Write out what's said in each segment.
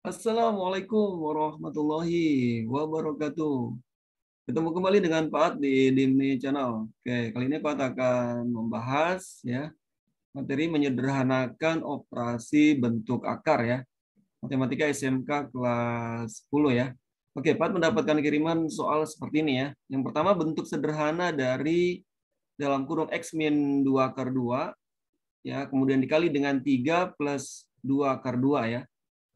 Assalamualaikum warahmatullahi wabarakatuh. Ketemu kembali dengan Pak di Dimni Channel. Oke, kali ini Pak akan membahas ya materi menyederhanakan operasi bentuk akar ya. Matematika SMK kelas 10 ya. Oke, Pak mendapatkan kiriman soal seperti ini ya. Yang pertama bentuk sederhana dari dalam kurung X min 2 akar 2 ya, kemudian dikali dengan 3 plus 2 akar 2 ya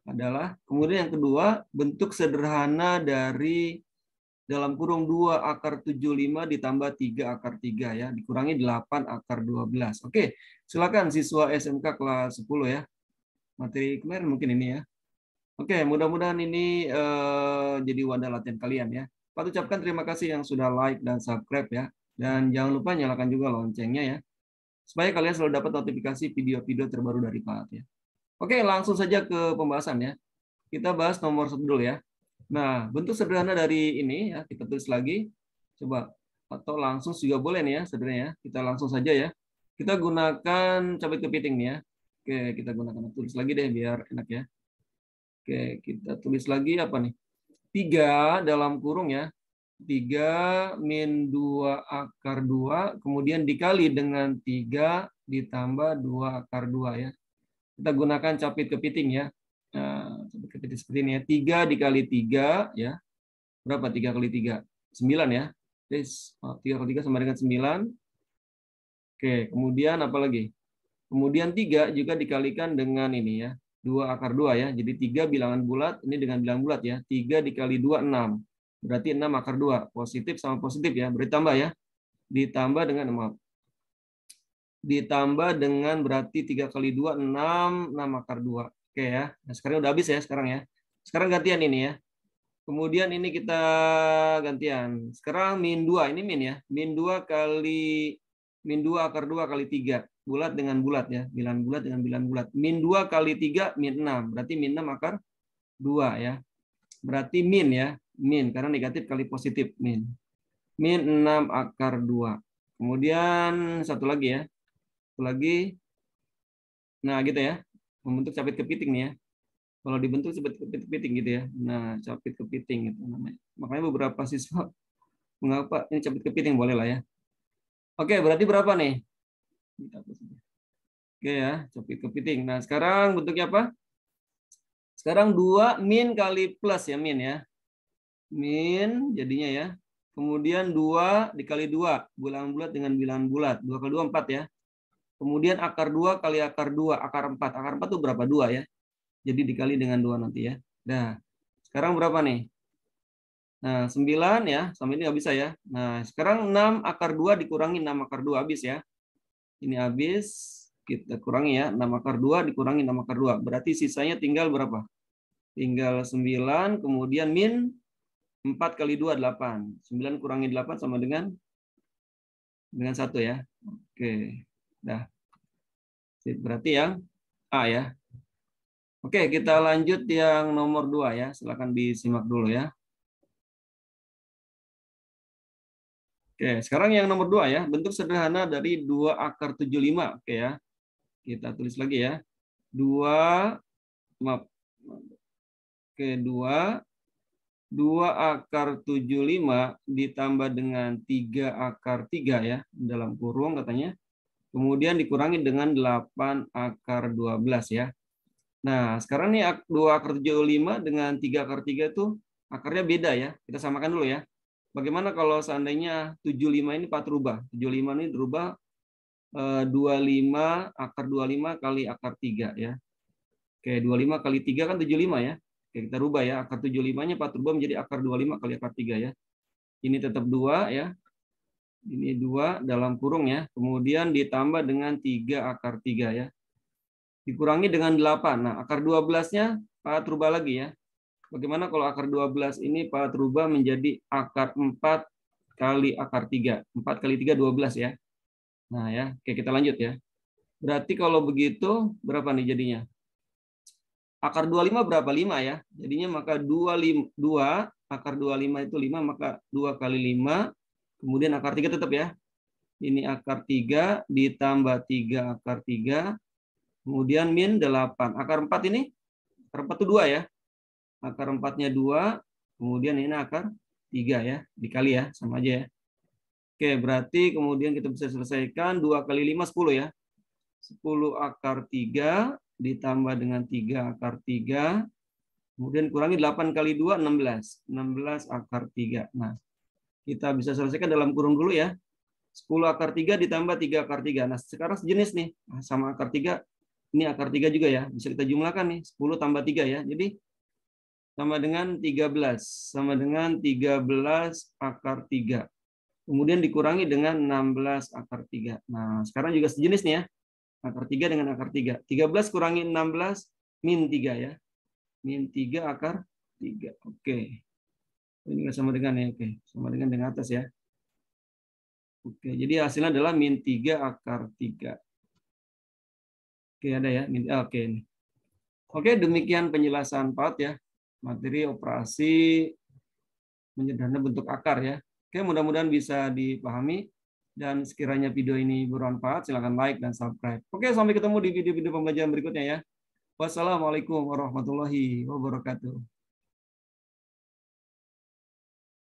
adalah kemudian yang kedua bentuk sederhana dari dalam kurung 2 akar 75 ditambah 3 akar 3 ya dikurangi 8 akar 12. Oke, silakan siswa SMK kelas 10 ya. Materi kemarin mungkin ini ya. Oke, mudah-mudahan ini uh, jadi wadah latihan kalian ya. Pak ucapkan terima kasih yang sudah like dan subscribe ya. Dan jangan lupa nyalakan juga loncengnya ya. Supaya kalian selalu dapat notifikasi video-video terbaru dari Pak ya. Oke, langsung saja ke pembahasan ya. Kita bahas nomor satu dulu ya. Nah, bentuk sederhana dari ini ya, kita tulis lagi. Coba, atau langsung juga boleh nih ya sebenarnya. ya Kita langsung saja ya. Kita gunakan cabai kepiting nih ya. Oke, kita gunakan tulis lagi deh biar enak ya. Oke, kita tulis lagi apa nih? 3 dalam kurung ya. 3 min 2 akar 2, kemudian dikali dengan 3 ditambah 2 akar 2 ya kita gunakan capit kepiting ya. Nah, capit kepiting seperti ini ya. 3 dikali 3 ya. Berapa 3 kali 3? 9 ya. Jadi 3 kali 3 sama dengan 9. Oke, kemudian apa lagi? Kemudian 3 juga dikalikan dengan ini ya. 2 akar 2 ya. Jadi 3 bilangan bulat, ini dengan bilangan bulat ya. 3 dikali 2, 6. Berarti 6 akar 2. Positif sama positif ya. Berarti tambah ya. Ditambah dengan, maaf, ditambah dengan berarti 3 kali 2, 6, 6 akar 2. Oke ya. Nah, sekarang udah habis ya sekarang ya. Sekarang gantian ini ya. Kemudian ini kita gantian. Sekarang min 2, ini min ya. Min 2 kali min 2 akar 2 kali 3. Bulat dengan bulat ya. Bilan bulat dengan bilan bulat. Min 2 kali 3, min 6. Berarti min 6 akar 2 ya. Berarti min ya. Min, karena negatif kali positif. Min. Min 6 akar 2. Kemudian satu lagi ya. Satu lagi. Nah, gitu ya. Membentuk capit kepiting nih ya. Kalau dibentuk seperti kepiting gitu ya. Nah, capit kepiting itu namanya. Makanya beberapa siswa mengapa ini capit kepiting boleh lah ya. Oke, berarti berapa nih? Oke ya, capit kepiting. Nah, sekarang bentuknya apa? Sekarang 2 min kali plus ya min ya. Min jadinya ya. Kemudian 2 dikali 2, bulan bulat dengan bilangan bulat. 2 kali 2, 4 ya. Kemudian akar 2 kali akar 2, akar 4. Akar 4 itu berapa? 2 ya. Jadi dikali dengan 2 nanti ya. Nah, sekarang berapa nih? Nah, 9 ya. Sama ini nggak bisa ya. Nah, sekarang 6 akar 2 dikurangi 6 akar 2 habis ya. Ini habis. Kita kurangi ya. 6 akar 2 dikurangi 6 akar 2. Berarti sisanya tinggal berapa? Tinggal 9, kemudian min 4 kali 2, 8. 9 kurangi 8 sama dengan dengan 1 ya. Oke. Dah. Berarti yang A ya. Oke, kita lanjut yang nomor 2 ya. Silakan disimak dulu ya. Oke, sekarang yang nomor 2 ya. Bentuk sederhana dari 2 akar 75. Oke ya. Kita tulis lagi ya. 2, maaf. Oke, 2 2 akar 75 ditambah dengan 3 akar 3 ya, dalam kurung katanya, Kemudian dikurangi dengan 8 akar 12 ya. Nah, sekarang nih 2 akar 75 dengan 3 akar 3 itu akarnya beda ya. Kita samakan dulu ya. Bagaimana kalau seandainya 75 ini 4 rubah? 75 ini dirubah 25 eh, akar 25 kali akar 3 ya. Oke, 25 kali 3 kan 75 ya. Oke, kita rubah ya. Akar 75-nya 4 rubah menjadi akar 25 kali akar 3 ya. Ini tetap 2 ya ini dua dalam kurung ya, kemudian ditambah dengan tiga akar tiga ya. Dikurangi dengan delapan. Nah, akar dua belasnya Pak rubah lagi ya. Bagaimana kalau akar dua belas ini Pak rubah menjadi akar empat kali akar tiga? Empat kali tiga dua belas ya. Nah ya, oke kita lanjut ya. Berarti kalau begitu berapa nih jadinya? Akar dua lima berapa? lima ya. Jadinya maka 25 dua akar dua lima itu lima maka dua kali lima. Kemudian akar 3 tetap ya. Ini akar 3 ditambah 3 akar 3. Kemudian min 8. Akar 4 ini? Akar 4 itu 2 ya. Akar 4-nya 2. Kemudian ini akar 3 ya. Dikali ya. Sama aja ya. Oke, berarti kemudian kita bisa selesaikan 2 kali 5, 10 ya. 10 akar 3 ditambah dengan 3 akar 3. Kemudian kurangi 8 kali 2, 16. 16 akar 3. Nah, kita bisa selesaikan dalam kurung dulu ya. 10 akar 3 ditambah 3 akar 3. Nah, sekarang sejenis nih. Nah, sama akar 3, ini akar 3 juga ya. Bisa kita jumlahkan nih. 10 tambah 3 ya. Jadi, sama dengan 13. Sama dengan 13 akar 3. Kemudian dikurangi dengan 16 akar 3. Nah, sekarang juga sejenis nih ya. Akar 3 dengan akar 3. 13 kurangi 16, min 3 ya. Min 3 akar 3. Oke. Okay ini sama dengan ya, oke, sama dengan dengan atas ya. Oke, jadi hasilnya adalah min tiga akar tiga, Oke, ada ya, min, ah, oke ini. Oke, demikian penjelasan part ya, materi operasi menyederhana bentuk akar ya. Oke, mudah-mudahan bisa dipahami dan sekiranya video ini bermanfaat silahkan like dan subscribe. Oke, sampai ketemu di video-video pembelajaran berikutnya ya. Wassalamualaikum warahmatullahi wabarakatuh.